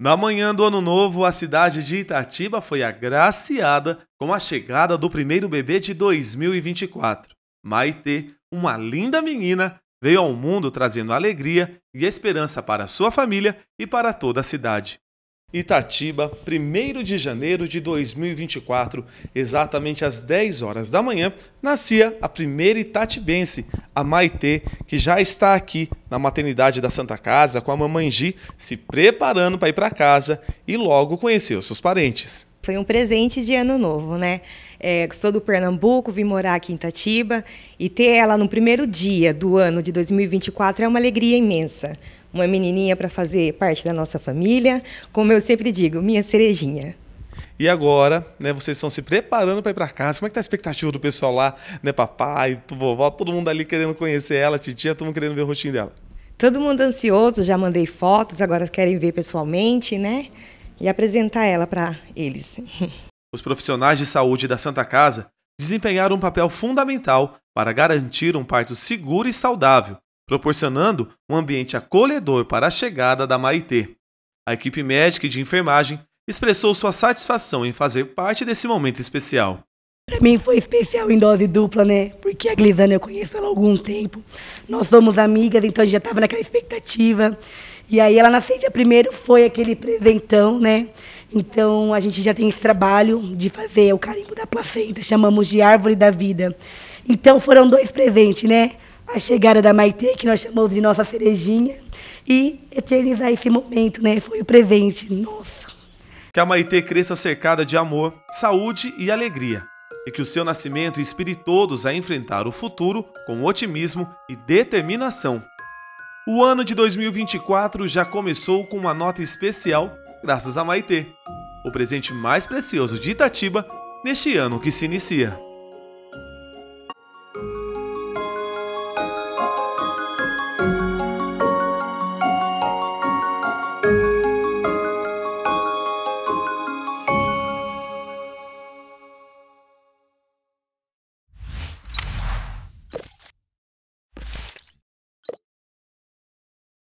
Na manhã do Ano Novo, a cidade de Itatiba foi agraciada com a chegada do primeiro bebê de 2024. Maitê, uma linda menina, veio ao mundo trazendo alegria e esperança para sua família e para toda a cidade. Itatiba, 1 de janeiro de 2024, exatamente às 10 horas da manhã, nascia a primeira itatibense, a Maitê, que já está aqui na maternidade da Santa Casa com a mamãe Gi, se preparando para ir para casa e logo conhecer os seus parentes foi um presente de ano novo, né? É, sou do Pernambuco, vim morar aqui em Itatiba e ter ela no primeiro dia do ano de 2024 é uma alegria imensa. Uma menininha para fazer parte da nossa família, como eu sempre digo, minha cerejinha. E agora, né, vocês estão se preparando para ir para casa. Como é que tá a expectativa do pessoal lá, né, papai, vovó, todo mundo ali querendo conhecer ela, titia, todo mundo querendo ver o rostinho dela? Todo mundo ansioso, já mandei fotos, agora querem ver pessoalmente, né? e apresentar ela para eles. Os profissionais de saúde da Santa Casa desempenharam um papel fundamental para garantir um parto seguro e saudável, proporcionando um ambiente acolhedor para a chegada da Maitê. A equipe médica e de enfermagem expressou sua satisfação em fazer parte desse momento especial. Para mim foi especial em dose dupla, né? Porque a Glisana eu conheço ela há algum tempo. Nós somos amigas, então a gente já estava naquela expectativa. E aí ela nasceu dia primeiro, foi aquele presentão, né? Então a gente já tem esse trabalho de fazer o carimbo da placenta, chamamos de árvore da vida. Então foram dois presentes, né? A chegada da Maite, que nós chamamos de nossa cerejinha, e eternizar esse momento, né? Foi o presente, nossa. Que a Maite cresça cercada de amor, saúde e alegria. E que o seu nascimento inspire todos a enfrentar o futuro com otimismo e determinação o ano de 2024 já começou com uma nota especial, graças a Maitê, o presente mais precioso de Itatiba neste ano que se inicia.